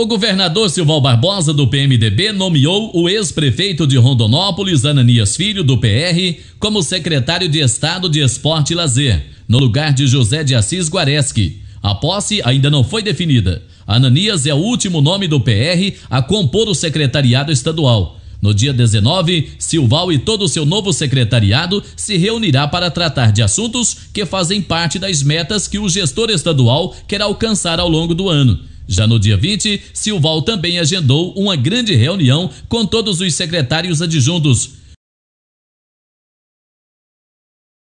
O governador Silval Barbosa, do PMDB, nomeou o ex-prefeito de Rondonópolis, Ananias Filho, do PR, como secretário de Estado de Esporte e Lazer, no lugar de José de Assis Guareschi. A posse ainda não foi definida. Ananias é o último nome do PR a compor o secretariado estadual. No dia 19, Silval e todo o seu novo secretariado se reunirá para tratar de assuntos que fazem parte das metas que o gestor estadual quer alcançar ao longo do ano. Já no dia 20, Silval também agendou uma grande reunião com todos os secretários adjuntos